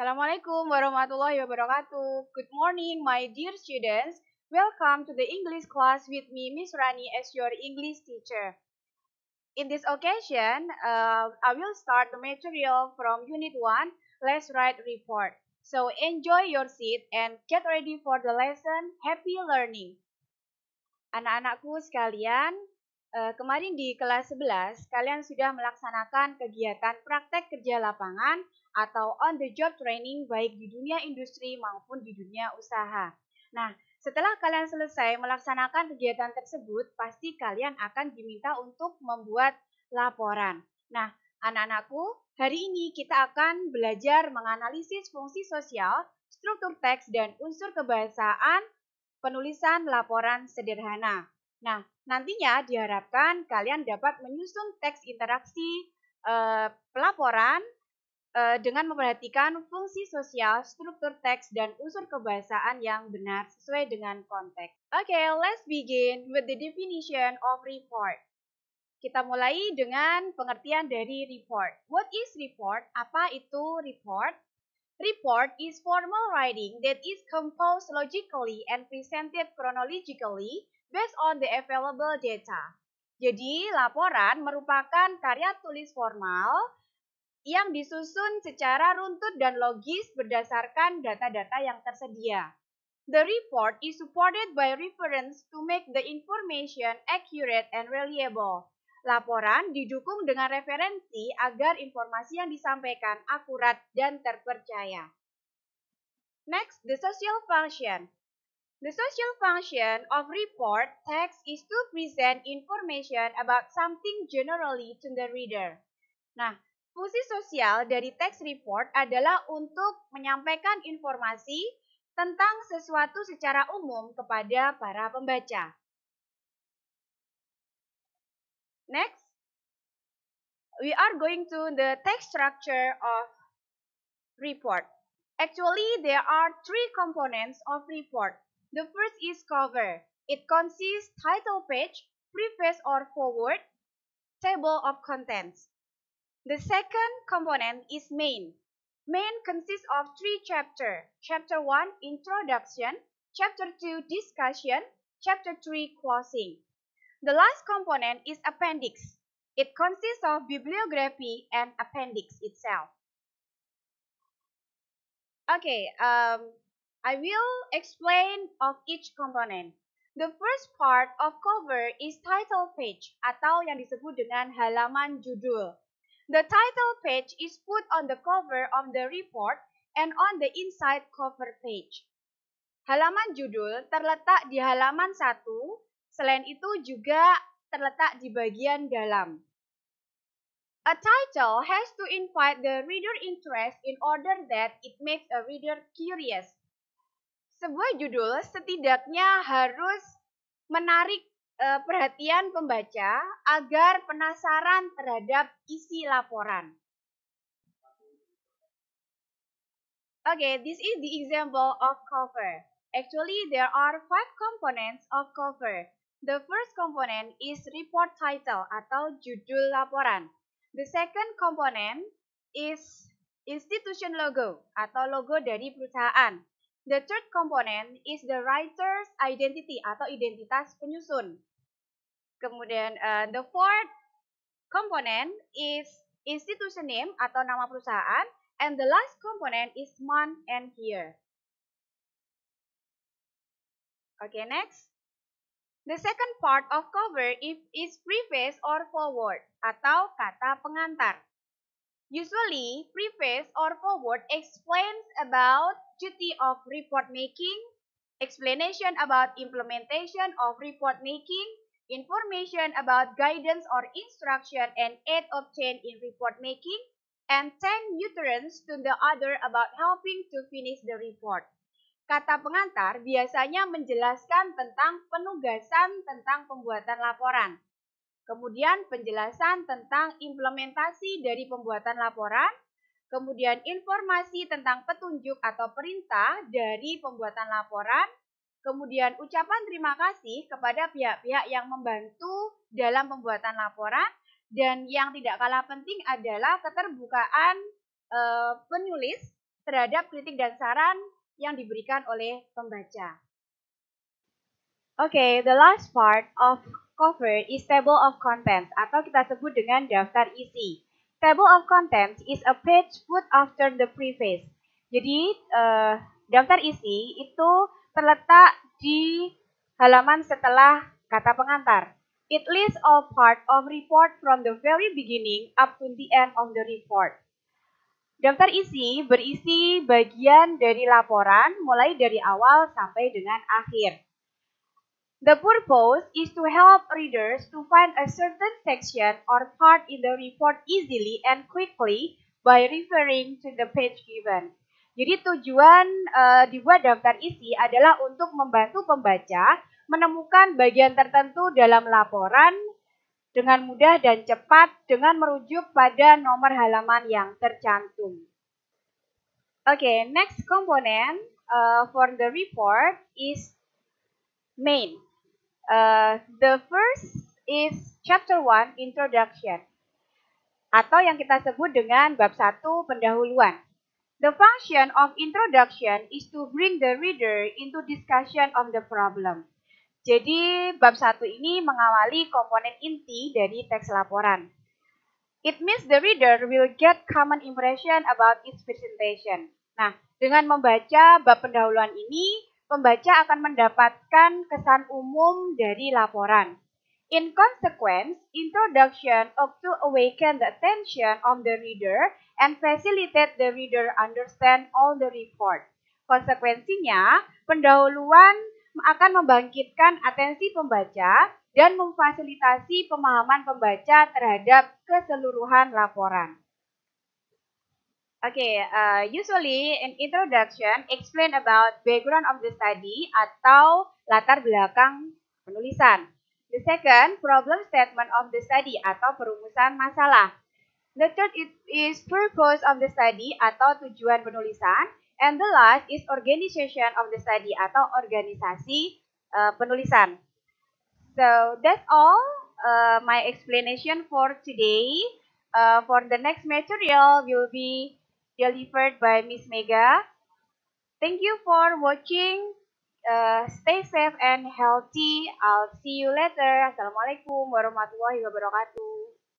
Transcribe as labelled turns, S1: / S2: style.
S1: Assalamualaikum warahmatullahi wabarakatuh. Good morning, my dear students. Welcome to the English class with me, Miss Rani, as your English teacher. In this occasion, uh, I will start the material from Unit 1, Let's Write Report. So enjoy your seat and get ready for the lesson. Happy learning. Anak-anakku sekalian, Eh, kemarin di kelas 11, kalian sudah melaksanakan kegiatan praktek kerja lapangan atau on the job training baik di dunia industri maupun di dunia usaha. Nah, setelah kalian selesai melaksanakan kegiatan tersebut, pasti kalian akan diminta untuk membuat laporan. Nah, anak-anakku, hari ini kita akan belajar menganalisis fungsi sosial, struktur teks, dan unsur kebahasaan penulisan laporan sederhana. Nah, Nantinya diharapkan kalian dapat menyusun teks interaksi eh, pelaporan eh, dengan memperhatikan fungsi sosial, struktur teks, dan unsur kebahasaan yang benar sesuai dengan konteks. Oke, okay, let's begin with the definition of report. Kita mulai dengan pengertian dari report. What is report? Apa itu report? Report is formal writing that is composed logically and presented chronologically based on the available data. Jadi, laporan merupakan karya tulis formal yang disusun secara runtut dan logis berdasarkan data-data yang tersedia. The report is supported by reference to make the information accurate and reliable. Laporan didukung dengan referensi agar informasi yang disampaikan akurat dan terpercaya. Next, the social function. The social function of report text is to present information about something generally to the reader. Nah, fungsi sosial dari teks report adalah untuk menyampaikan informasi tentang sesuatu secara umum kepada para pembaca. Next, we are going to the text structure of report. Actually, there are three components of report. The first is cover. It consists title page, preface or forward, table of contents. The second component is main. Main consists of three chapters. Chapter 1, Introduction. Chapter 2, Discussion. Chapter 3, Closing. The last component is appendix. It consists of bibliography and appendix itself. Okay, um, I will explain of each component. The first part of cover is title page atau yang disebut dengan halaman judul. The title page is put on the cover of the report and on the inside cover page. Halaman judul terletak di halaman 1, selain itu juga terletak di bagian dalam. A title has to invite the reader interest in order that it makes a reader curious sebuah judul setidaknya harus menarik eh, perhatian pembaca agar penasaran terhadap isi laporan. Okay, this is the example of cover. Actually, there are five components of cover. The first component is report title atau judul laporan. The second component is institution logo atau logo dari perusahaan. The third component is the writer's identity atau identitas penyusun. Kemudian uh, the fourth component is institution name atau nama perusahaan and the last component is month and year. Okay, next. The second part of cover is preface or forward atau kata pengantar. Usually, preface or forward explains about duty of report making, explanation about implementation of report making, information about guidance or instruction and aid obtained in report making, and 10 utterance to the other about helping to finish the report. Kata pengantar biasanya menjelaskan tentang penugasan tentang pembuatan laporan. Kemudian penjelasan tentang implementasi dari pembuatan laporan, kemudian informasi tentang petunjuk atau perintah dari pembuatan laporan, kemudian ucapan terima kasih kepada pihak-pihak yang membantu dalam pembuatan laporan, dan yang tidak kalah penting adalah keterbukaan e, penulis terhadap kritik dan saran yang diberikan oleh pembaca. Okay, the last part of cover is table of contents atau kita sebut dengan daftar isi. Table of contents is a page put after the preface. Jadi uh, daftar isi itu terletak di halaman setelah kata pengantar. It lists all part of report from the very beginning up to the end of the report. Daftar isi berisi bagian dari laporan mulai dari awal sampai dengan akhir. The purpose is to help readers to find a certain section or part in the report easily and quickly by referring to the page given. Jadi tujuan uh, dibuat daftar isi adalah untuk membantu pembaca menemukan bagian tertentu dalam laporan dengan mudah dan cepat dengan merujuk pada nomor halaman yang tercantum. Oke, okay, next component uh, eh, for the report is main. Eh, the first is chapter 1 introduction atau yang kita sebut dengan bab satu pendahuluan. The function of introduction is to bring the reader into discussion of the problem. Jadi bab satu ini mengawali komponen inti dari teks laporan. It means the reader will get common impression about its presentation. Nah, dengan membaca bab pendahuluan ini, pembaca akan mendapatkan kesan umum dari laporan. In consequence, introduction ought to awaken the attention of the reader and facilitate the reader understand all the report. Konsekuensinya, pendahuluan akan membangkitkan atensi pembaca dan memfasilitasi pemahaman pembaca terhadap keseluruhan laporan. Okay, uh, usually an introduction explain about background of the study atau latar belakang penulisan. The second, problem statement of the study atau perumusan masalah. The third it is purpose of the study atau tujuan penulisan. And the last is organization of the study atau organisasi uh, penulisan. So that's all uh, my explanation for today. Uh, for the next material will be delivered by Miss Mega. Thank you for watching. Uh, stay safe and healthy. I'll see you later. Assalamualaikum warahmatullahi wabarakatuh.